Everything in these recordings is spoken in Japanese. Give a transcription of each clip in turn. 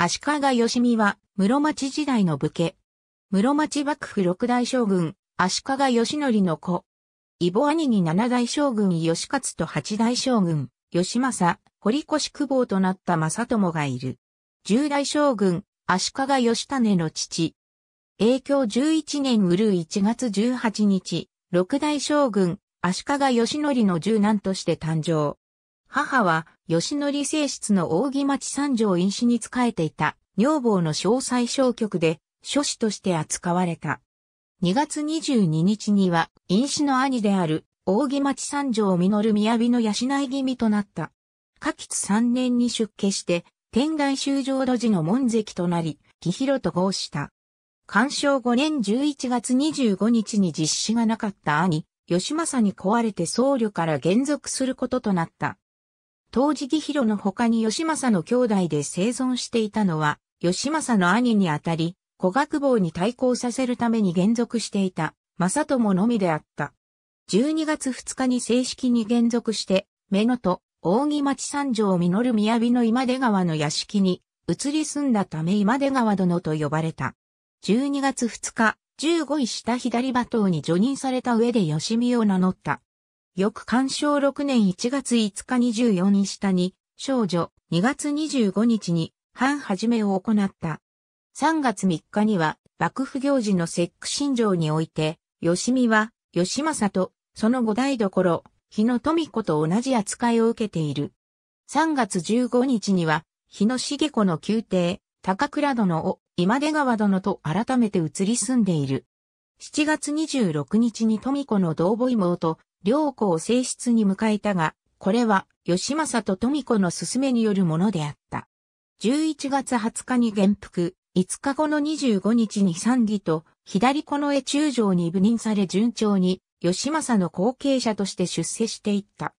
足利義美は、室町時代の武家。室町幕府六大将軍、足利義則の子。異母兄に七大将軍義勝と八大将軍、義政、堀越久保となった正友がいる。十大将軍、足利義種の父。永享十一年うるう月十八日、六大将軍、足利義則の十男として誕生。母は、吉則正室の扇町三条院士に仕えていた、女房の詳細小局で、諸子として扱われた。2月22日には、院士の兄である、扇町三条実宮の養い気味となった。下吉三年に出家して、天台修正土寺の門跡となり、木広と合した。干渉5年11月25日に実施がなかった兄、吉政に壊れて僧侶から減俗することとなった。当時義弘の他に義政の兄弟で生存していたのは、義政の兄にあたり、古学坊に対抗させるために現属していた、正友のみであった。12月2日に正式に現属して、目のと、扇町三条実る宮の今出川の屋敷に、移り住んだため今出川殿と呼ばれた。12月2日、15位下左馬頭に除任された上で吉見を名乗った。翌干渉6年1月5日24日下に、少女2月25日に、半始めを行った。3月3日には、幕府行事の節句信条において、吉見は、吉政と、その五代所、日野富子と同じ扱いを受けている。3月15日には、日野茂子の宮廷、高倉殿を今出川殿と改めて移り住んでいる。7月26日に富子の同母妹、両子を正室に迎えたが、これは吉政と富子の勧めによるものであった。11月20日に元服、5日後の25日に三義と左この絵中将に部任され順調に吉政の後継者として出世していった。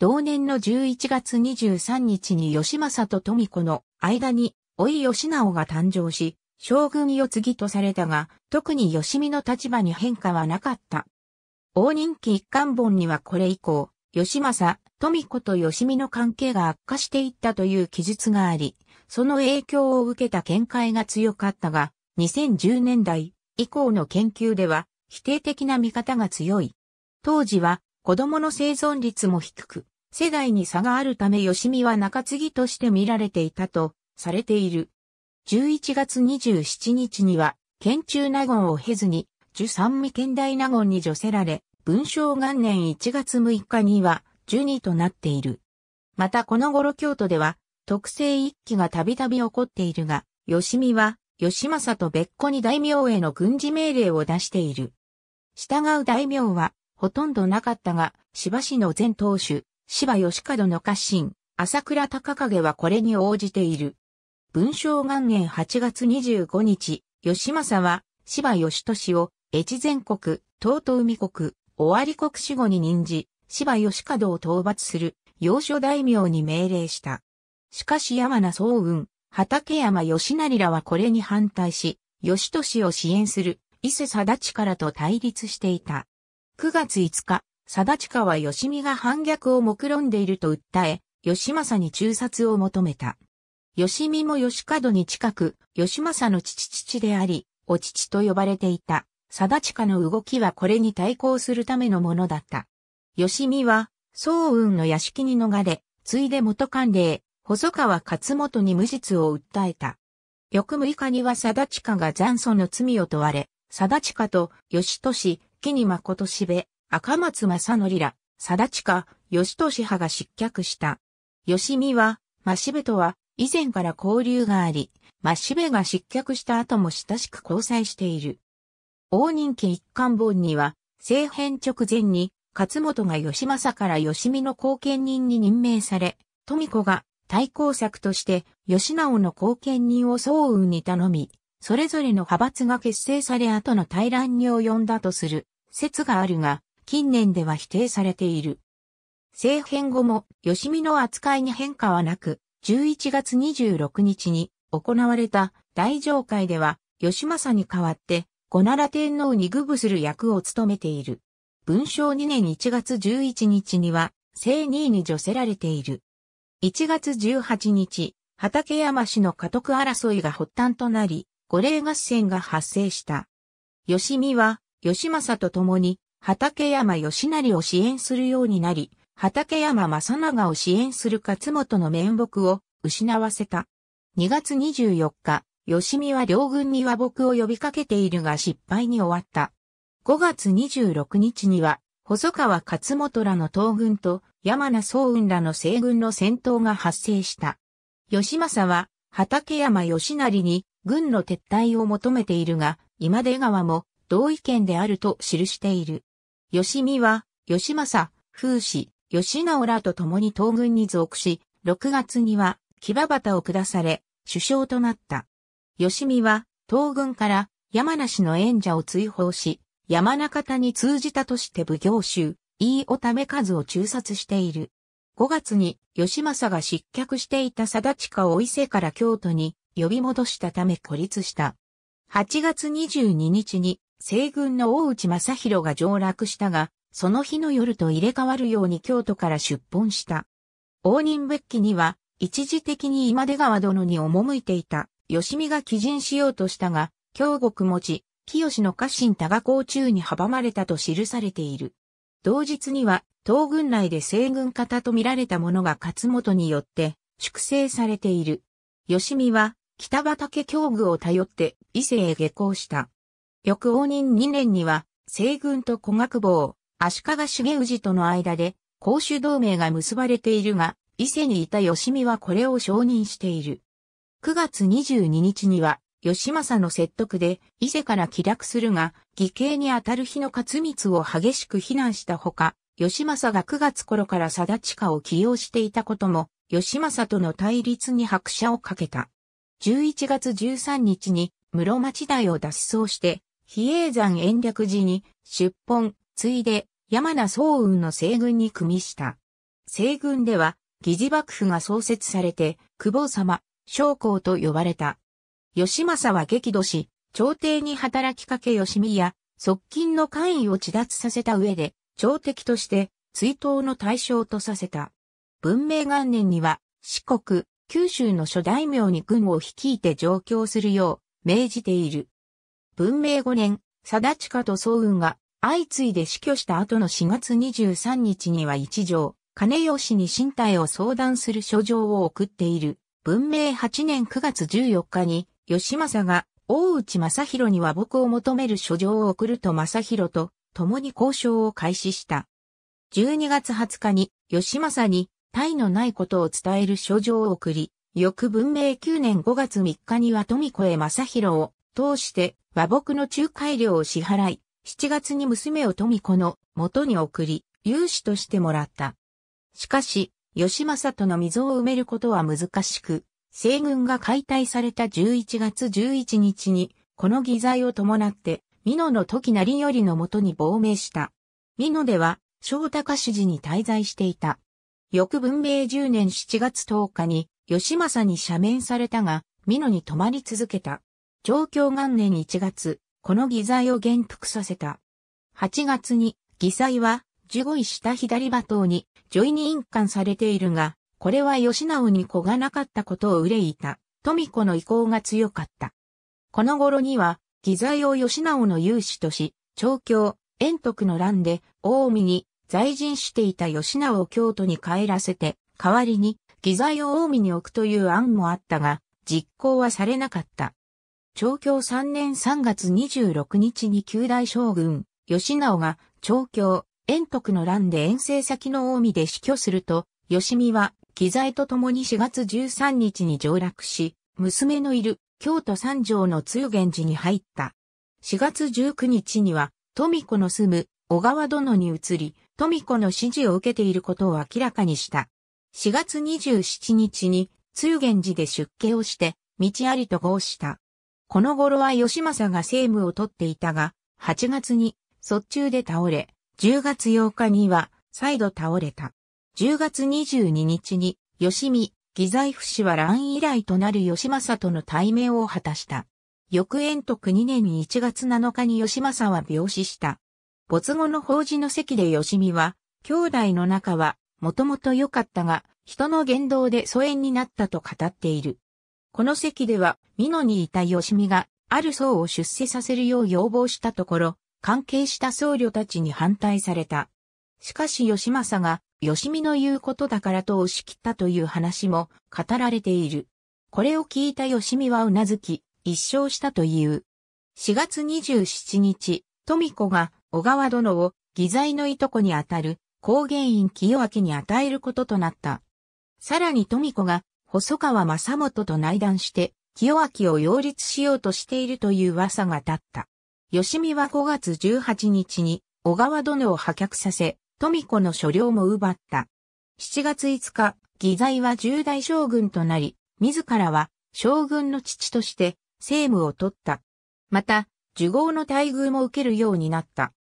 同年の11月23日に吉政と富子の間に、老い吉直が誕生し、将軍を継ぎとされたが、特に吉見の立場に変化はなかった。大人気一貫本にはこれ以降、吉政、富子と吉見の関係が悪化していったという記述があり、その影響を受けた見解が強かったが、2010年代以降の研究では否定的な見方が強い。当時は子供の生存率も低く、世代に差があるため吉見は中継ぎとして見られていたとされている。11月27日には、県中納言を経ずに十三味県大納言に除せられ、文章元年1月6日には、十二となっている。またこの頃京都では、特製一揆がたびたび起こっているが、吉見は、吉政と別個に大名への軍事命令を出している。従う大名は、ほとんどなかったが、芝市の前当主、芝吉門の家臣、朝倉高景はこれに応じている。文章元年8月25日、吉政は、芝義俊を越前国、東都海国、尾張国死後に任じ、芝義門を討伐する、要所大名に命令した。しかし山名総運、畠山義成らはこれに反対し、義俊を支援する、伊勢貞からと対立していた。9月5日、貞親は義美が反逆を目論んでいると訴え、義政に中殺を求めた。義美も義門に近く、義政の父父であり、お父と呼ばれていた。定近の動きはこれに対抗するためのものだった。吉見は、宋雲の屋敷に逃れ、ついで元官令、細川勝元に無実を訴えた。翌6日には定近が残存の罪を問われ、定近と吉利、木に誠しべ、赤松正則ら、定近、吉利派が失脚した。吉見は、真渋とは、以前から交流があり、真渋が失脚した後も親しく交際している。大人気一貫本には、政変直前に、勝本が義政から義美の後見人に任命され、富子が対抗策として義直の後見人を総運に頼み、それぞれの派閥が結成され後の対乱に及んだとする説があるが、近年では否定されている。政変後も義美の扱いに変化はなく、11月26日に行われた大上会では、義政に代わって、五奈良天皇に具部する役を務めている。文章2年1月11日には、正2位に除せられている。1月18日、畠山氏の家督争いが発端となり、五霊合戦が発生した。吉見は、吉政と共に、畠山義成を支援するようになり、畠山正長を支援する勝本の面目を失わせた。2月24日、吉見は両軍に和睦を呼びかけているが失敗に終わった。5月26日には、細川勝元らの東軍と山名総雲らの西軍の戦闘が発生した。吉政は畠山義成に軍の撤退を求めているが、今出川も同意見であると記している。吉見は、吉政、風氏、吉直らと共に東軍に属し、6月には、騎馬端を下され、首相となった。吉見は、東軍から山梨の縁者を追放し、山中田に通じたとして奉行衆、飯尾為和を中殺している。5月に吉政が失脚していた定親を伊勢から京都に呼び戻したため孤立した。8月22日に西軍の大内正弘が上洛したが、その日の夜と入れ替わるように京都から出奔した。応仁別記には、一時的に今出川殿に赴いていた吉見が寄陣しようとしたが、京極持ち、清の家臣多賀甲中に阻まれたと記されている。同日には、東軍内で西軍方と見られた者が勝本によって、粛清されている。吉見は、北畠京具を頼って、伊勢へ下校した。翌応仁2年には、西軍と小学坊、足利重氏との間で、公主同盟が結ばれているが、伊勢にいた吉見はこれを承認している。9月22日には、吉政の説得で伊勢から帰略するが、義兄にあたる日の勝光を激しく非難したほか、吉政が9月頃から定地下を起用していたことも、吉政との対立に拍車をかけた。11月13日に室町台を脱走して、比叡山延暦寺に出奔、ついで山名総雲の西軍に組みした。西軍では、疑似幕府が創設されて、久保様、将校と呼ばれた。吉政は激怒し、朝廷に働きかけ吉見や側近の官位を自脱させた上で、朝敵として追悼の対象とさせた。文明元年には、四国、九州の諸大名に軍を率いて上京するよう命じている。文明五年、貞下と総運が相次いで死去した後の4月23日には一条、金吉に身体を相談する書状を送っている。文明8年9月14日に、吉政が、大内正弘には僕を求める書状を送ると正弘と、共に交渉を開始した。12月20日に、吉政に、体のないことを伝える書状を送り、翌文明9年5月3日には富子へ正弘を通して和睦の仲介料を支払い、7月に娘を富子の元に送り、有志としてもらった。しかし、義政との溝を埋めることは難しく、西軍が解体された11月11日に、この議罪を伴って、美濃の時成りのもとに亡命した。美濃では、小高主寺に滞在していた。翌文明10年7月10日に、義政に赦免されたが、美濃に泊まり続けた。状況元年1月、この議罪を元服させた。8月に、議罪は、十五位下左馬頭に、ジョイに印鑑されているが、これは吉直に子がなかったことを憂いた、富子の意向が強かった。この頃には、義財を吉直の有志とし、調教、遠徳の乱で、大海に在陣していた吉直を京都に帰らせて、代わりに、義財を大海に置くという案もあったが、実行はされなかった。長教3年3月26日に旧大将軍、吉直が長教、遠徳の乱で遠征先の近江で死去すると、吉見は、機材と共に4月13日に上洛し、娘のいる京都三条の通源寺に入った。4月19日には、富子の住む小川殿に移り、富子の指示を受けていることを明らかにした。4月27日に、通源寺で出家をして、道ありと合した。この頃は吉政が政務を取っていたが、8月に、卒中で倒れ、10月8日には再度倒れた。10月22日に吉見、義財布氏は乱以来となる吉政との対面を果たした。翌延徳2年1月7日に吉政は病死した。没後の法事の席で吉見は、兄弟の仲はもともと良かったが、人の言動で疎遠になったと語っている。この席では、美濃にいた吉見が、ある僧を出世させるよう要望したところ、関係した僧侶たちに反対された。しかし吉政が、吉美の言うことだからと押し切ったという話も語られている。これを聞いた吉美はうなずき、一生したという。4月27日、富子が小川殿を義罪のいとこにあたる高原院清明に与えることとなった。さらに富子が細川正元と内談して清明を擁立しようとしているという噂が立った。吉見は5月18日に小川殿を破却させ、富子の所領も奪った。7月5日、義罪は重大将軍となり、自らは将軍の父として政務を取った。また、受号の待遇も受けるようになった。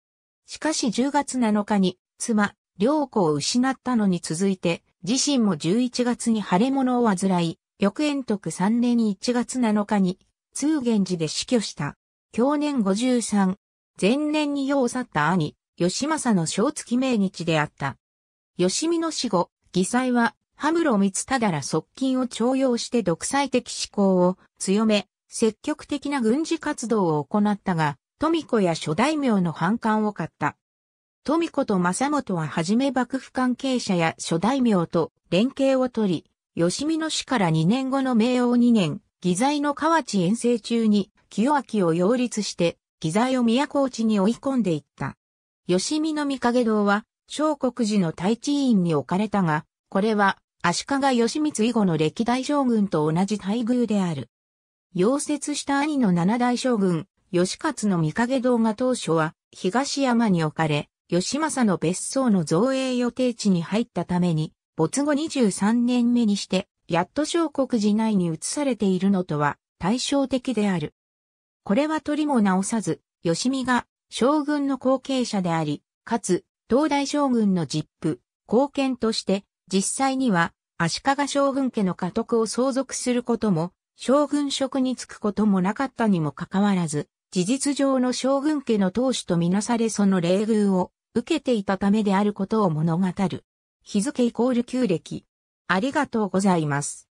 しかし10月7日に妻、良子を失ったのに続いて、自身も11月に腫れ物を患い、翌延徳3年1月7日に、通源寺で死去した。享年53、前年に世を去った兄、義政の正月命日であった。義美の死後、義妻は、羽室光忠ら側近を徴用して独裁的思考を強め、積極的な軍事活動を行ったが、富子や諸大名の反感を買った。富子と正元ははじめ幕府関係者や諸大名と連携を取り、吉見の死から2年後の明王2年、義罪の河内遠征中に清明を擁立して、義材を都落ちに追い込んでいった。吉見の御影堂は、小国寺の大地院に置かれたが、これは、足利義満以後の歴代将軍と同じ待遇である。溶接した兄の七代将軍、義勝の御影堂が当初は、東山に置かれ、義政の別荘の造営予定地に入ったために、没後23年目にして、やっと小国寺内に移されているのとは対照的である。これは取りも直さず、吉見が将軍の後継者であり、かつ、東大将軍の実父、後見として、実際には、足利将軍家の家督を相続することも、将軍職に就くこともなかったにもかかわらず、事実上の将軍家の当主とみなされその礼遇を受けていたためであることを物語る。日付イコール旧暦。ありがとうございます。